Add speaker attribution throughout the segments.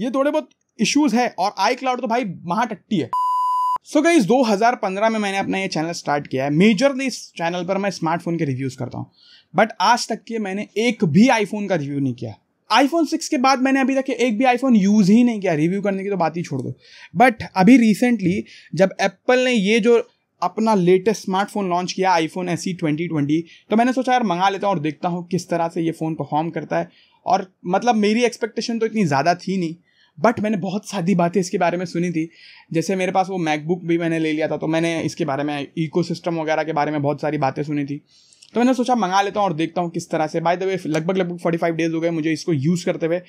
Speaker 1: ये थोड़े बहुत इश्यूज है और आई क्लाउड तो भाई महाटट्टी है सो so गई 2015 में मैंने अपना ये चैनल स्टार्ट किया है मेजरली इस चैनल पर मैं स्मार्टफोन के रिव्यूज़ करता हूँ बट आज तक के मैंने एक भी आईफोन का रिव्यू नहीं किया आईफोन सिक्स के बाद मैंने अभी तक एक भी आईफोन यूज़ ही नहीं किया रिव्यू करने की तो बात ही छोड़ दो बट अभी रिसेंटली जब एप्पल ने ये जो अपना लेटेस्ट स्मार्टफोन लॉन्च किया iPhone S E twenty twenty तो मैंने सोचा यार मंगा लेता हूँ और देखता हूँ किस तरह से ये फ़ोन परफॉर्म करता है और मतलब मेरी एक्सपेक्टेशन तो इतनी ज़्यादा थी नहीं बट मैंने बहुत सारी बातें इसके बारे में सुनी थी जैसे मेरे पास वो मैकबुक भी मैंने ले लिया था तो मैंने इसके बारे में इको वगैरह के बारे में बहुत सारी बातें सुनी थी तो मैंने सोचा मंगा लेता हूँ और देखता हूँ किस तरह से बाय द वे लगभग लगभग फोर्टी फाइव डेज हो गए मुझे इसको यूज़ करते हुए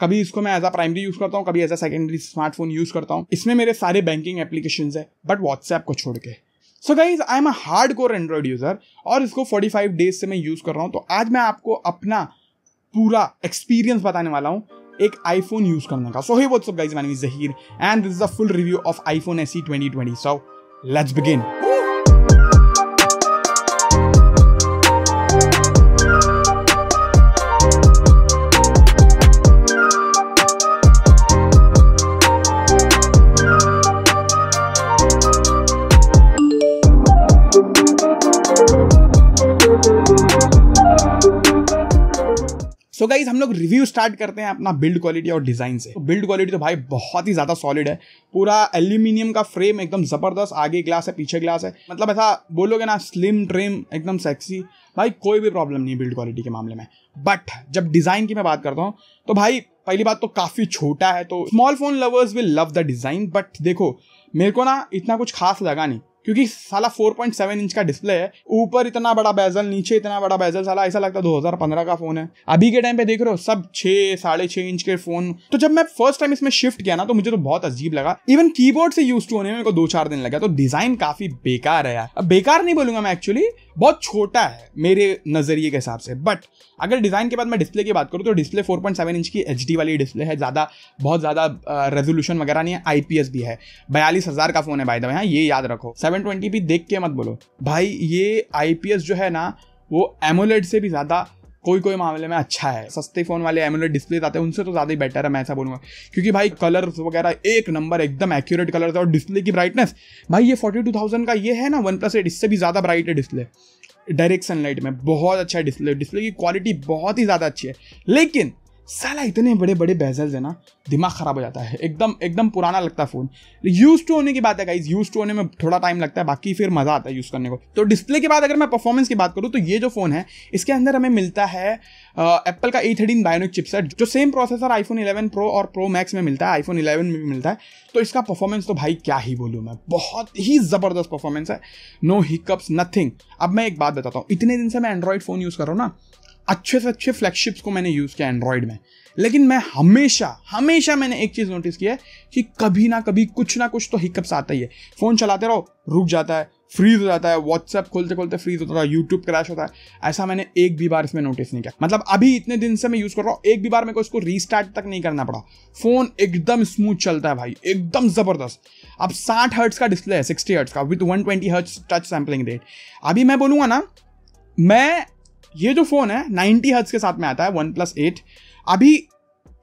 Speaker 1: कभी इसको मैं एज अ प्राइमरी यूज़ करता हूँ कभी as a secondary smartphone use करता हूँ इसमें मेरे सारे बैंकिंग एप्लीकेशन है बट व्हाट्सएप को छोड़ के so guys I am a hard core Android user और इसको फोर्टी फाइव डेज से मैं यूज़ कर रहा हूँ तो आज मैं आपको अपना पूरा एक्सपीरियंस बताने वाला हूँ एक आईफोन यूज करने का so hi what's up guys man is Zaheer and this is the full review of iPhone S E twenty twenty so let's begin so so guys हम लोग रिव्यू स्टार्ट करते हैं अपना बिल्ड क्वालिटी और डिज़ाइन से build तो क्वालिटी तो भाई बहुत ही ज़्यादा सॉलिड है पूरा एल्यूमिनियम का फ्रेम एकदम ज़बरदस्त आगे ग्लास है पीछे ग्लास है मतलब ऐसा बोलोगे ना स्लिम ट्रिम एकदम सेक्सी भाई कोई भी प्रॉब्लम नहीं है बिल्ड क्वालिटी के मामले में बट जब डिज़ाइन की मैं बात करता हूँ तो भाई पहली बात तो काफ़ी छोटा है तो small phone lovers will love the design but देखो मेरे को ना इतना कुछ खास लगा नहीं क्योंकि साला 4.7 इंच का डिस्प्ले है ऊपर इतना बड़ा बेजल नीचे इतना बड़ा बेजल साला ऐसा लगता है 2015 का फोन है अभी के टाइम पे देख रहे हो सब छह साढ़े छह इंच के फोन तो जब मैं फर्स्ट टाइम इसमें शिफ्ट किया ना तो मुझे तो बहुत अजीब लगा इवन कीबोर्ड से यूज टू होने में को दो चार दिन लगा तो डिजाइन काफी बेकार है यार बेकार नहीं बोलूंगा मैं एक्चुअली बहुत छोटा है मेरे नजरिए के हिसाब से बट अगर डिज़ाइन के बाद मैं डिस्प्ले की बात करूँ तो डिस्प्ले 4.7 इंच की एच वाली डिस्प्ले है ज़्यादा बहुत ज़्यादा रेजोल्यूशन वगैरह नहीं है आई भी है बयालीस हज़ार का फ़ोन है बाय द हाँ ये याद रखो सेवन सेवन ट्वेंटी भी देख के मत बोलो भाई ये आई जो है ना वो एमोलेड से भी ज़्यादा कोई कोई मामले में अच्छा है सस्ते फ़ोन वाले एमोलेट डिस्प्ले आते हैं उनसे तो ज़्यादा ही बेटर है मैं ऐसा बोलूँगा क्योंकि भाई कलर वगैरह एक नंबर एकदम एक्यूरेट कलर था और डिस्प्ले की ब्राइटनेस भाई ये फोर्टी टू थाउजेंड का ये है ना वन प्लस एट इससे भी ज़्यादा ब्राइट है डिस्प्ले डायरेक्ट सनलाइट में बहुत अच्छा डिस्प्ले डिस्प्ले की क्वालिटी बहुत ही ज़्यादा अच्छी है लेकिन साला इतने बड़े बड़े बेजल्स है ना दिमाग ख़राब हो जाता है एकदम एकदम पुराना लगता है फ़ोन यूज टू होने की बात है गाइज यूज टू होने में थोड़ा टाइम लगता है बाकी फिर मज़ा आता है यूज़ करने को तो डिस्प्ले के बाद अगर मैं परफॉर्मेंस की बात करूँ तो ये जो फ़ोन है इसके अंदर हमें मिलता है एप्पल का ए थर्टीन बायोनिक चिपसेट जो same processor iPhone eleven pro और प्रो मैक्स में मिलता है आईफोन इलेवन में भी मिलता है तो इसका परफॉर्मेंस तो भाई क्या ही बोलूँ मैं बहुत ही ज़बरदस्त परफॉर्मेंस है नो हिकअप्स नथिंग अब मैं एक बात बताता हूँ इतने दिन से मैं एंड्रॉयड फ़ोन यूज़ कर रहा हूँ ना अच्छे से अच्छे फ्लैगशिप्स को मैंने यूज़ किया एंड्रॉयड में लेकिन मैं हमेशा हमेशा मैंने एक चीज़ नोटिस की है कि कभी ना कभी कुछ ना कुछ तो हिकअप्स आता ही है फ़ोन चलाते रहो रुक जाता है फ्रीज हो जाता है व्हाट्सएप खोलते खोलते फ्रीज होता है यूट्यूब क्रैश होता है ऐसा मैंने एक भी बार इसमें नोटिस नहीं किया मतलब अभी इतने दिन से मैं यूज़ कर रहा हूँ एक भी बार मेरे को इसको रीस्टार्ट तक नहीं करना पड़ा फ़ोन एकदम स्मूथ चलता है भाई एकदम ज़बरदस्त अब साठ हर्ट्स का डिस्प्ले है सिक्सटी हर्ट्स का with one twenty hertz touch sampling rate अभी मैं बोलूँगा ना मैं ये जो फ़ोन है नाइनटी हर्ट्स के साथ में आता है वन प्लस एट अभी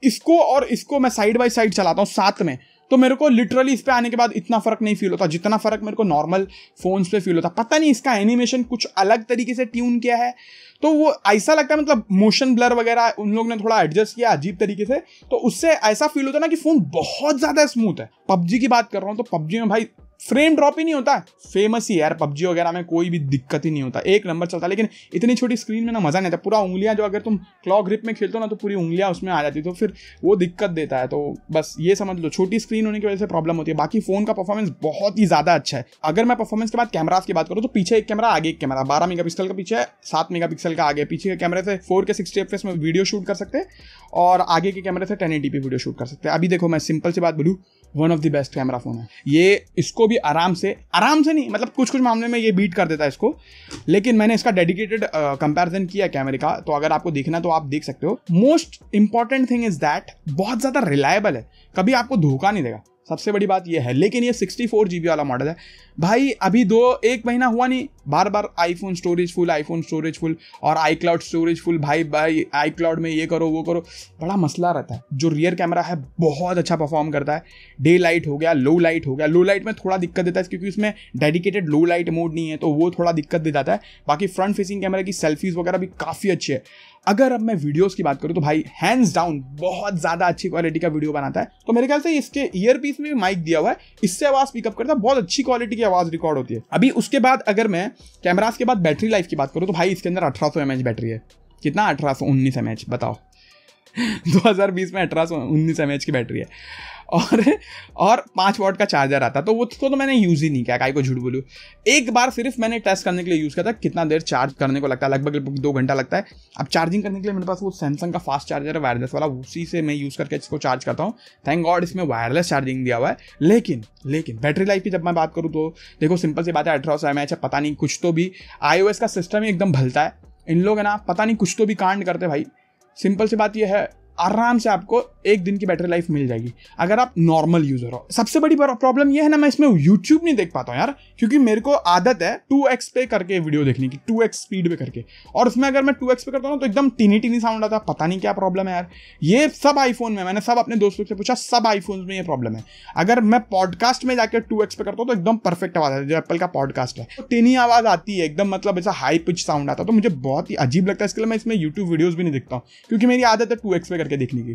Speaker 1: इसको और इसको मैं साइड बाई साइड चलाता हूँ साथ में तो मेरे को लिटरली इस पर आने के बाद इतना फ़र्क नहीं फील होता जितना फ़र्क मेरे को नॉर्मल फ़ोन्स पे फील होता पता नहीं इसका एनिमेशन कुछ अलग तरीके से ट्यून किया है तो वो ऐसा लगता है मतलब मोशन ब्लर वगैरह उन लोग ने थोड़ा एडजस्ट किया अजीब तरीके से तो उससे ऐसा फील होता है ना कि फोन बहुत ज्यादा स्मूथ है पबजी की बात कर रहा हूँ तो पबजी में भाई फ्रेम ड्रॉप ही नहीं होता फेमस ही यार पबजी वगैरह में कोई भी दिक्कत ही नहीं होता एक नंबर चलता लेकिन इतनी छोटी स्क्रीन में ना मज़ा नहीं आता पूरा उंगलियां जो अगर तुम क्लॉक ग्रिप में खेलते हो ना तो पूरी उंगलियां उसमें आ जाती तो फिर वो दिक्कत देता है तो बस ये समझ लो छोटी स्क्रीन होने की वजह से प्रॉब्लम होती है बाकी फोन का परफॉर्मेंस बहुत ही ज़्यादा अच्छा है अगर मैं परफॉर्मेंस के बाद कैमराज की बात करूँ तो पीछे एक कैमरा आगे एक कैमरा बारह मेगा का पीछे है सात मेगा पिक्सल का आगे पीछे के कैमरे से फोर के सिक्सटी एफ में वीडियो शूट कर सकते हैं और आगे के कैमरे से टेन एटी पे वीडियो शूट कर सकते हैं अभी देखो मैं सिंपल सी बात बोलूँ one of the best camera phone है ये इसको भी आराम से आराम से नहीं मतलब कुछ कुछ मामले में ये बीट कर देता है इसको लेकिन मैंने इसका डेडिकेटेड कंपेरिजन uh, किया कैमरे का तो अगर आपको देखना तो आप देख सकते हो most important thing is that बहुत ज़्यादा रिलायबल है कभी आपको धोखा नहीं देगा सबसे बड़ी बात यह है लेकिन ये सिक्सटी फोर जी वाला मॉडल है भाई अभी दो एक महीना हुआ नहीं बार बार iPhone storage full iPhone storage full और आई क्लाउड स्टोरेज फुल भाई भाई आई क्लाउड में ये करो वो करो बड़ा मसला रहता है जो रियर कैमरा है बहुत अच्छा परफॉर्म करता है डे लाइट हो गया लो लाइट हो गया लो लाइट में थोड़ा दिक्कत देता है क्योंकि उसमें डेडिकेटेड लो लाइट मोड नहीं है तो वो थोड़ा दिक्कत दे जाता है बाकी फ्रंट फेसिंग कैमरा की सेल्फीज़ वगैरह भी काफ़ी अच्छी है अगर अब मैं वीडियोस की बात करूँ तो भाई हैंड्स डाउन बहुत ज़्यादा अच्छी क्वालिटी का वीडियो बनाता है तो मेरे ख्याल से इसके ईयर पीस में भी माइक दिया हुआ है इससे आवाज़ पिकअप करता है बहुत अच्छी क्वालिटी की आवाज़ रिकॉर्ड होती है अभी उसके बाद अगर मैं कैमराज के बाद बैटरी लाइफ की बात करूँ तो भाई इसके अंदर अठारह सौ बैटरी है कितना अठारह सौ उन्नीस बताओ 2020 में अठारह सौ उन्नीस की बैटरी है और और पाँच वॉट का चार्जर आता तो वो तो, तो, तो मैंने यूज़ ही नहीं किया काई को झूठ बोलूँ एक बार सिर्फ मैंने टेस्ट करने के लिए यूज़ किया था कितना देर चार्ज करने को लगता है लगभग लगभग दो घंटा लगता है अब चार्जिंग करने के लिए मेरे पास वो सैमसंग का फास्ट चार्जर है वायरलेस वाला उसी से मैं यूज़ करके इसको चार्ज करता हूँ थैंक गॉड इसमें वायरलेस चार्जिंग दिया हुआ है लेकिन लेकिन बैटरी लाइफ की जब मैं बात करूँ तो देखो सिंपल सी बात है अठारह सौ एम एच है पता नहीं कुछ तो भी आई का सिस्टम ही एकदम भलता है इन लोग है ना पता नहीं कुछ तो भी कांड करते भाई सिंपल सी बात यह है आराम से आपको एक दिन की बैटरी लाइफ मिल जाएगी अगर आप नॉर्मल यूज़र हो सबसे बड़ी प्रॉब्लम ये है ना मैं इसमें यूट्यूब नहीं देख पाता हूँ यार क्योंकि मेरे को आदत है टू एक्स पे करके वीडियो देखने की टू एक्स स्पीड पे करके और उसमें अगर मैं टू एक्स पे करता हूँ तो एकदम टीनी टीनी साउंड आता है पता नहीं क्या प्रॉब्लम है यार ये सब आईफोन में मैंने सब अपने दोस्तों से पूछा सब आईफोन में ये प्रॉब्लम है अगर मैं पॉडकास्ट में जाकर टू एक्स पे करता हूँ तो एकदम परफेक्ट आवाज़ आती है जो एप्पल का पॉडकास्ट है टीनी आवाज़ आती है एकदम मतलब ऐसा हाई पिच साउंड आता है तो मुझे बहुत ही अजीब लगता है इसके लिए मैं इसमें यूट्यूब वीडियोज़ भी नहीं देखता हूँ क्योंकि मेरी आदत है टू एक्स पे करके देखने की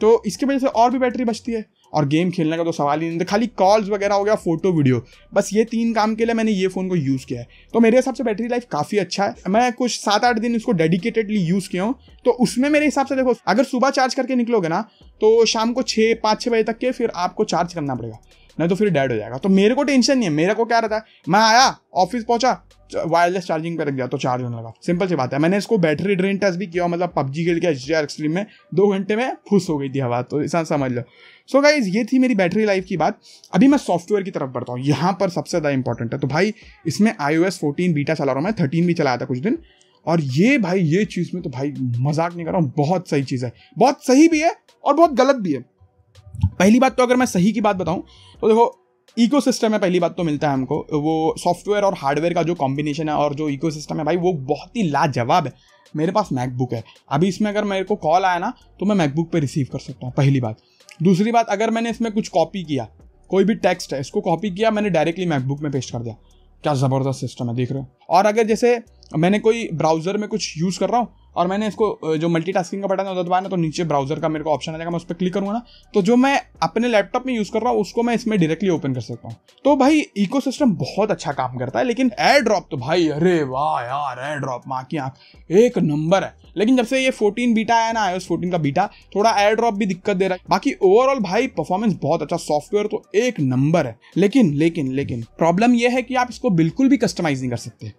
Speaker 1: तो इसकी वजह से और भी बैटरी बचती है और गेम खेलने का तो सवाल ही नहीं था खाली कॉल्स वगैरह हो गया फोटो वीडियो बस ये तीन काम के लिए मैंने ये फ़ोन को यूज़ किया है तो मेरे हिसाब से बैटरी लाइफ काफ़ी अच्छा है मैं कुछ सात आठ दिन इसको डेडिकेटेडली यूज़ किया हूँ तो उसमें मेरे हिसाब से देखो अगर सुबह चार्ज करके निकलोगे ना तो शाम को छः पाँच छः बजे तक के फिर आपको चार्ज करना पड़ेगा नहीं तो फिर डेड हो जाएगा तो मेरे को टेंशन नहीं है मेरे को क्या रहता है मैं आया ऑफिस पहुंचा वायरलेस चार्जिंग पे रख दिया तो चार्ज होने लगा सिंपल सी बात है मैंने इसको बैटरी ड्रेन टेस्ट भी किया मतलब पबजी खेल के एच डी आर एक्सट्रीम में दो घंटे में फुस हो गई थी हवा तो इस समझ लो सो so गाइज ये थी मेरी बैटरी लाइफ की बात अभी मैं सॉफ्टवेयर की तरफ बढ़ता हूँ यहाँ पर सबसे ज़्यादा इंपॉर्टेंट है तो भाई इसमें I O S fourteen beta चला रहा हूँ मैं थर्टीन भी चलाया था कुछ दिन और ये भाई ये चीज़ में तो भाई मजाक नहीं कर रहा हूँ बहुत सही चीज़ है बहुत सही भी है और बहुत गलत भी है पहली बात तो अगर मैं सही की बात बताऊं तो देखो इको सिस्टम है पहली बात तो मिलता है हमको वो सॉफ्टवेयर और हार्डवेयर का जो कॉम्बिनेशन है और जो इको सिस्टम है भाई वो बहुत ही लाजवाब है मेरे पास मैकबुक है अभी इसमें अगर मेरे को कॉल आया ना तो मैं मैकबुक पे रिसीव कर सकता हूँ पहली बात दूसरी बात अगर मैंने इसमें कुछ कॉपी किया कोई भी टेक्स्ट है इसको कॉपी किया मैंने डायरेक्टली मैकबुक में पेस्ट कर दिया क्या ज़बरदस्त सिस्टम है देख रहे हो और अगर जैसे मैंने कोई ब्राउज़र में कुछ यूज़ कर रहा हूँ और मैंने इसको जो मल्टीटास्किंग का बटन है उधर दबाया ना तो नीचे ब्राउजर का मेरे को ऑप्शन आ जाएगा मैं उस पर क्लिक करूँगा ना तो जो मैं अपने लैपटॉप में यूज़ कर रहा हूँ उसको मैं इसमें डायरेक्टली ओपन कर सकता हूँ तो भाई इको बहुत अच्छा काम करता है लेकिन एयर ड्रॉप तो भाई अरे वाह यार एयर ड्रॉप माँ की आँख एक नंबर है लेकिन जब से ये फोर्टीन बीटा आया ना आयोस फोर्टीन का बीटा थोड़ा एयर ड्रॉप भी दिक्कत दे रहा है बाकी ओवरऑल भाई परफॉर्मेंस बहुत अच्छा सॉफ्टवेयर तो एक नंबर है लेकिन लेकिन लेकिन प्रॉब्लम यह है कि आप इसको बिल्कुल भी कस्टमाइज नहीं कर सकते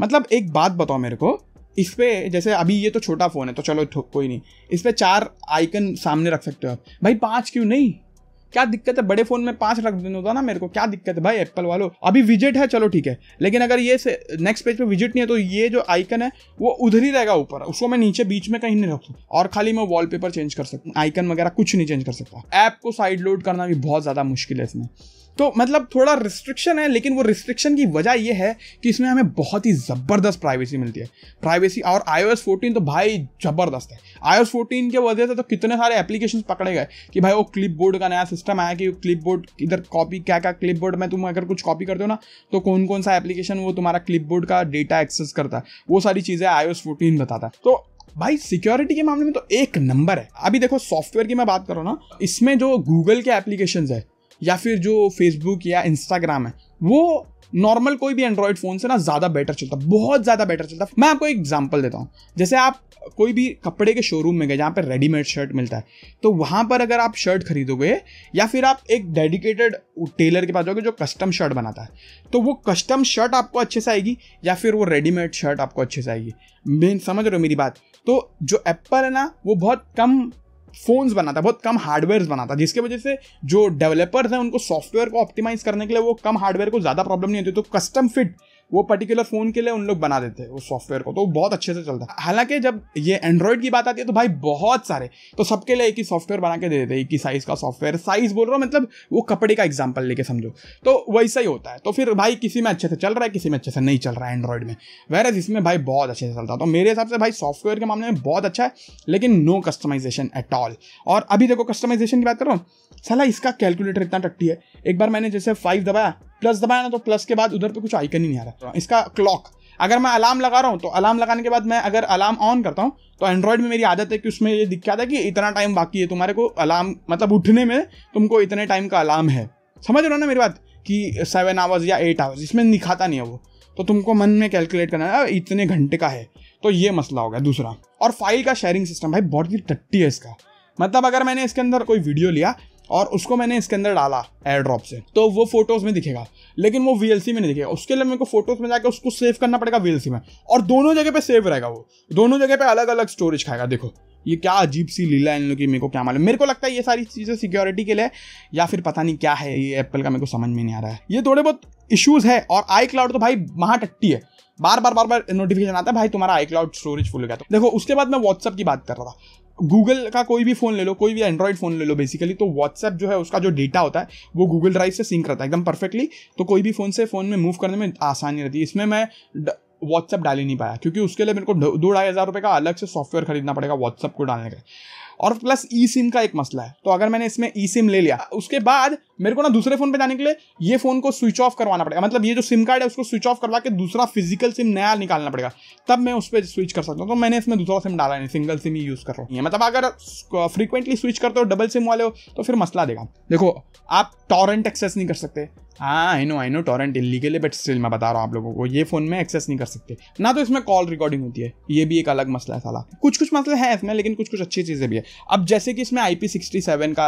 Speaker 1: मतलब एक बात बताओ मेरे को इस पर जैसे अभी ये तो छोटा फ़ोन है तो चलो कोई नहीं इस पर चार आइकन सामने रख सकते हो आप भाई पाँच क्यों नहीं क्या दिक्कत है बड़े फ़ोन में पाँच रख देना होता ना मेरे को क्या दिक्कत है भाई एप्पल वालों अभी विजिट है चलो ठीक है लेकिन अगर ये नेक्स्ट पेज पे विजिट नहीं है तो ये जो आइकन है वो उधर ही रहेगा ऊपर उसको मैं नीचे बीच में कहीं नहीं रखूँ और खाली मैं वॉलपेपर चेंज कर सकता हूँ आइकन वगैरह कुछ नहीं चेंज कर सकता ऐप को साइड लोड करना भी बहुत ज़्यादा मुश्किल है इसमें तो मतलब थोड़ा रिस्ट्रिक्शन है लेकिन वो रिस्ट्रिक्शन की वजह ये है कि इसमें हमें बहुत ही ज़बरदस्त प्राइवेसी मिलती है प्राइवेसी और आई ओ तो भाई ज़बरदस्त है आई ओ की वजह से तो कितने सारे एप्लीकेशन पकड़े गए कि भाई वो क्लिप बोर्ड का नया सिस्टम आया कि क्लिप बोर्ड इधर कॉपी क्या क्या क्लिप बोर्ड में तुम अगर कुछ कॉपी करते हो ना तो कौन कौन सा एप्लीकेशन वो तुम्हारा क्लिप बोर्ड का डेटा एक्सेस करता है वो सारी चीज़ें आई ओ बताता है तो भाई सिक्योरिटी के मामले में तो एक नंबर है अभी देखो सॉफ्टवेयर की मैं बात करूँ ना इसमें जो गूगल के एप्लीकेशन है या फिर जो फेसबुक या इंस्टाग्राम है वो नॉर्मल कोई भी एंड्रॉयड फ़ोन से ना ज़्यादा बेटर चलता बहुत ज़्यादा बेटर चलता मैं आपको एक एग्जाम्पल देता हूँ जैसे आप कोई भी कपड़े के शोरूम में गए जहाँ पर रेडीमेड शर्ट मिलता है तो वहाँ पर अगर आप शर्ट खरीदोगे या फिर आप एक डेडिकेटेड टेलर के पास जाओगे जो कस्टम शर्ट बनाता है तो वो कस्टम शर्ट आपको अच्छे से आएगी या फिर वो रेडीमेड शर्ट आपको अच्छे से आएगी मेन समझ रहे हो मेरी बात तो जो एप्पल है ना वो बहुत कम फ़ोन्स बनाता बहुत कम हार्डवेयर बनाता है जिसकी वजह से जो डेवलपर्स हैं उनको सॉफ्टवेयर को ऑप्टिमाइज करने के लिए वो कम हार्डवेयर को ज़्यादा प्रॉब्लम नहीं होती तो कस्टम फिट वो पर्टिकुलर फ़ोन के लिए उन लोग बना देते हैं उस सॉफ्टवेयर को तो बहुत अच्छे से चलता है हालांकि जब ये एंड्रॉइड की बात आती है तो भाई बहुत सारे तो सबके लिए एक ही सॉफ्टवेयर बना के दे देते हैं एक ही साइज़ का सॉफ्टवेयर साइज़ बोल रहा हूँ मतलब वो कपड़े का एग्जाम्पल लेके समझो तो वैसा ही होता है तो फिर भाई किसी में अच्छे से चल रहा है किसी में अच्छे से नहीं चल रहा है एंड्रॉइड में वैरज इसमें भाई बहुत अच्छे से चलता तो मेरे हिसाब से भाई सॉफ्टवेयर के मामले में बहुत अच्छा है लेकिन नो कस्टमाइजेशन एट ऑल और अभी देखो कस्टमाइजेशन की बात करो सला इसका कैलकुलेटर इतना टट्टी है एक बार मैंने जैसे फाइव दबाया प्लस दबाया ना तो प्लस के बाद उधर पे कुछ आइकन ही नहीं आ रहा तो इसका क्लॉक अगर मैं अलार्म लगा रहा हूँ तो अलार्म लगाने के बाद मैं अगर अलार्म ऑन करता हूँ तो एंड्रॉयड में मेरी आदत है कि उसमें ये दिख जाता है कि इतना टाइम बाकी है तुम्हारे को अलार्म मतलब उठने में तुमको इतने टाइम का अलार्म है समझ रहे हो ना मेरी बात कि सेवन आवर्स या एट आवर्स इसमें दिखाता नहीं है वो तो तुमको मन में कैलकुलेट करना है इतने घंटे का है तो ये मसला होगा दूसरा और फाइल का शेयरिंग सिस्टम भाई बहुत ही टट्टी है इसका मतलब अगर मैंने इसके अंदर कोई वीडियो लिया और उसको मैंने इसके अंदर डाला एयर ड्रॉप से तो वो फोटोज में दिखेगा लेकिन वो वी में नहीं दिखेगा उसके लिए मेरे को फोटोज में जाकर उसको सेव करना पड़ेगा वी में और दोनों जगह पे सेव रहेगा वो दोनों जगह पे अलग अलग स्टोरेज खाएगा देखो ये क्या अजीब सी लीला इन लोग की मेरे को क्या मालूम मेरे को लगता है ये सारी चीज़ें सिक्योरिटी के लिए या फिर पता नहीं क्या है ये एप्पल का मेरे को समझ में नहीं आ रहा है ये थोड़े बहुत इश्यूज है और आई क्लाउड तो भाई महाटट्टी है बार बार बार बार नोटिफिकेशन आता है भाई तुम्हारा आई क्लाउड स्टोरेज फुल हो गया तो देखो उसके बाद मैं व्हाट्सअप की बात कर रहा था गूगल का कोई भी फ़ोन ले लो कोई भी एंड्रॉइड फ़ोन ले लो बेसिकली तो व्हाट्सएप जो है उसका जो डेटा होता है वो गूगल ड्राइव से सिंक रहता है एकदम परफेक्टली तो कोई भी फ़ोन से फ़ोन में मूव करने में आसानी रहती है इसमें मैं व्हाट्सअप डाल ही नहीं पाया क्योंकि उसके लिए मेरे को दो ढाई हज़ार रुपये का अलग से सॉफ्टवेयर खरीदना पड़ेगा व्हाट्सअप को डालने का और प्लस ई सिम का एक मसला है तो अगर मैंने इसमें ई सिम ले लिया उसके बाद मेरे को ना दूसरे फोन पे जाने के लिए ये फोन को स्विच ऑफ करवाना पड़ेगा मतलब ये जो सिम कार्ड है उसको स्विच ऑफ करवा के दूसरा फिजिकल सिम नया निकालना पड़ेगा तब मैं उस पर स्विच कर सकता हूँ तो मैंने इसमें दूसरा सिम डाला नहीं सिंगल सिम ही यूज़ कर रहा हूँ मतलब अगर फ्रीक्वेंटली स्विच करते हो डबल सिम वाले हो तो फिर मसला देगा देखो आप टॉरेंट एक्सेस नहीं कर सकते हाँ I know I know torrent illegal है बट स्टिल मैं बता रहा हूँ आप लोगों को ये फ़ोन में एक्सेस नहीं कर सकते ना तो इसमें कॉल रिकॉर्डिंग होती है ये भी एक अलग मसला है साला कुछ कुछ मसले हैं इसमें लेकिन कुछ कुछ अच्छी चीज़ें भी है अब जैसे कि इसमें आई पी सिक्सटी सेवन का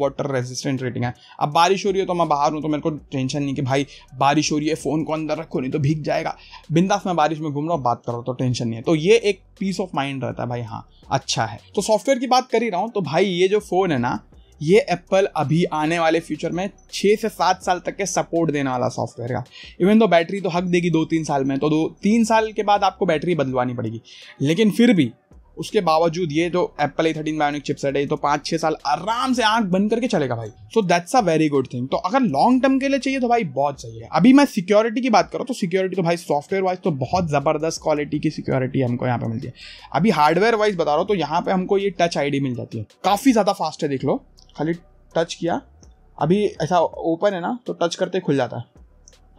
Speaker 1: वाटर रेजिस्टेंट रेटिंग है अब बारिश हो रही है तो मैं बाहर हूँ तो मेरे को टेंशन नहीं कि भाई बारिश हो रही है फ़ोन को अंदर रखो नहीं तो भीग जाएगा बिंदास मैं बारिश में घूम रहा हूँ बात कर रहा हूँ तो टेंशन नहीं है तो ये एक पीस ऑफ माइंड रहता है भाई हाँ अच्छा है तो सॉफ्टवेयर की बात कर ही रहा हूँ तो भाई ये जो फ़ोन है ना ये एप्पल अभी आने वाले फ्यूचर में छः से सात साल तक के सपोर्ट देने वाला सॉफ्टवेयर का इवन तो बैटरी तो हक देगी दो तीन साल में तो दो तीन साल के बाद आपको बैटरी बदलवानी पड़ेगी लेकिन फिर भी उसके बावजूद ये जो Apple A thirteen bionic set है तो पाँच छः साल आराम से आंख बंद करके चलेगा भाई so that's a very good thing तो अगर लॉन्ग टर्म के लिए चाहिए तो भाई बहुत सही है अभी मैं सिक्योरिटी की बात करूँ तो सिक्योरिटी तो भाई सॉफ्टवेयर वाइज तो बहुत ज़बरदस्त क्वालिटी की सिक्योरिटी हमको यहाँ पे मिलती है अभी हार्डवेयर वाइज बता रहा हूँ तो यहाँ पे हमको ये टच आई मिल जाती है काफ़ी ज़्यादा फास्ट है देख लो खाली टच किया अभी ऐसा ओपन है ना तो टच करते खुल जाता है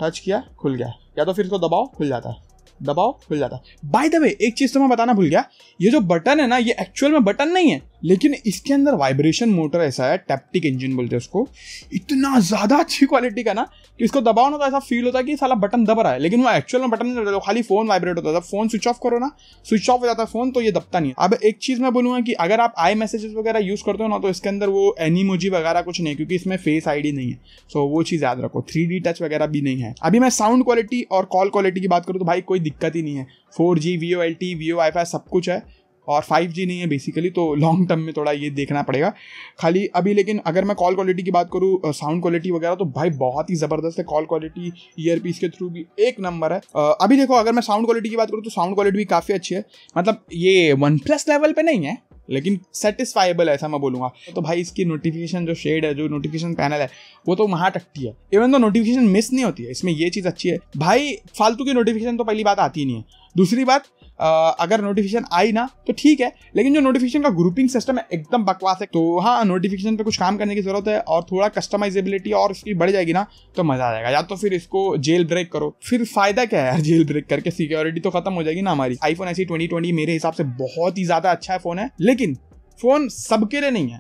Speaker 1: टच किया खुल गया या तो फिर इसको दबाओ खुल जाता है दबाओ खुल जाता बाय द वे एक चीज़ तो मैं बताना भूल गया ये जो बटन है ना ये एक्चुअल में बटन नहीं है लेकिन इसके अंदर वाइब्रेशन मोटर ऐसा है टैप्टिक इंजन बोलते हैं उसको इतना ज़्यादा अच्छी क्वालिटी का ना कि इसको दबाओ ना तो ऐसा फील होता है कि साला बटन दब रहा है लेकिन वो एक्चुअल में बटन नहीं दबता खाली फोन वाइब्रेट होता है फोन स्विच ऑफ करो ना स्विच ऑफ हो जाता है फोन तो ये दबता नहीं अब एक चीज़ मैं बोलूँगा कि अगर आप आई मैसेजेस वगैरह यूज़ करते हो ना तो इसके अंदर वो एनीमोजी वगैरह कुछ नहीं क्योंकि इसमें फेस आई नहीं है सो वो चीज़ याद रखो थ्री टच वगैरह भी नहीं है अभी मैं साउंड क्वालिटी और कॉल क्वालिटी की बात करूँ तो भाई कोई दिक्कत ही नहीं है four G V O L T V O wifi सब कुछ है और फाइव जी नहीं है बेसिकली तो लॉन्ग टर्म में थोड़ा ये देखना पड़ेगा खाली अभी लेकिन अगर मैं कॉल क्वालिटी की बात करूँ साउंड क्वालिटी वगैरह तो भाई बहुत ही ज़बरदस्त है कॉल क्वालिटी ईयर पीस के थ्रू भी एक नंबर है अभी देखो अगर मैं साउंड क्वालिटी की बात करूँ तो साउंड क्वालिटी भी काफ़ी अच्छी है मतलब ये वन प्लस लेवल पर नहीं है लेकिन सेटिस्फाइबल ऐसा मैं बोलूँगा तो भाई इसकी नोटिफिकेशन जो शेड है जो नोटिफिकेशन पैनल है वो तो वहाँ टकती है इवन तो नोटिफिकेशन मिस नहीं होती है इसमें ये चीज़ अच्छी है भाई फालतू की नोटिफिकेशन तो पहली बात आती नहीं है दूसरी बात अगर नोटिफिकेशन आई ना तो ठीक है लेकिन जो नोटिफिकेशन का ग्रुपिंग सिस्टम है एकदम बकवास है तो हाँ नोटिफिकेशन पे कुछ काम करने की जरूरत है और थोड़ा कस्टमाइजेबिलिटी और इसकी बढ़ जाएगी ना तो मजा आ जाएगा या तो फिर इसको जेल ब्रेक करो फिर फायदा क्या है जेल ब्रेक करके सिक्योरिटी तो खत्म हो जाएगी ना हमारी आईफोन ऐसी ट्वेंटी ट्वेंटी मेरे हिसाब से बहुत ही ज्यादा अच्छा है फोन है लेकिन फोन सबके लिए नहीं है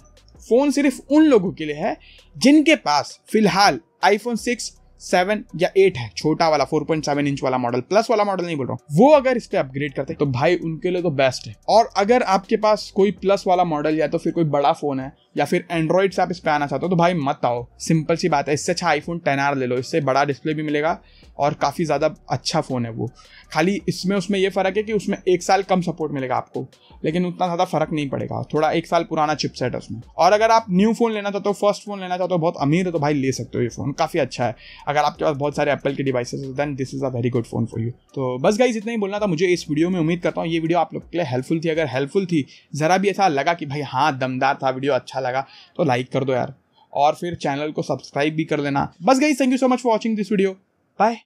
Speaker 1: फोन सिर्फ उन लोगों के लिए है जिनके पास फिलहाल आईफोन सिक्स सेवन या एट है छोटा वाला फोर पॉइंट सेवन इंच वाला मॉडल प्लस वाला मॉडल नहीं बोल रहा हूँ वो अगर इस पे अपग्रेड करते तो भाई उनके लिए तो बेस्ट है और अगर आपके पास कोई प्लस वाला मॉडल या तो फिर कोई बड़ा फोन है या फिर एंड्रॉइड से आप इस पर आना चाहते हो तो भाई मत आओ सिंपल सी बात है इससे अच्छा आईफोन टेन आर ले लो इससे बड़ा डिस्प्ले भी मिलेगा और काफ़ी ज़्यादा अच्छा फ़ोन है वो खाली इसमें उसमें ये फ़र्क है कि उसमें एक साल कम सपोर्ट मिलेगा आपको लेकिन उतना ज़्यादा फ़र्क नहीं पड़ेगा थोड़ा एक साल पुराना चिपसेट है उसमें और अगर आप न्यू फ़ोन लेना चाहते हो फर्स्ट फ़ोन लेना चाहते हो बहुत अमीर है तो भाई ले सकते हो ये फ़ोन काफ़ी अच्छा है अगर आपके पास बहुत सारे एप्पल के devices then this is a very good phone for you तो बस गाइज इतना ही बोलना था मुझे इस वीडियो में उम्मीद करता हूँ ये वीडियो आप लोग के लिए हेल्पफुल थी अगर हेल्पफुल थी ज़रा भी ऐसा लगा कि भाई हाँ दमदार था वीडियो अच्छा लगा लगा तो लाइक कर दो यार और फिर चैनल को सब्सक्राइब भी कर लेना बस गई thank you so much for watching this video bye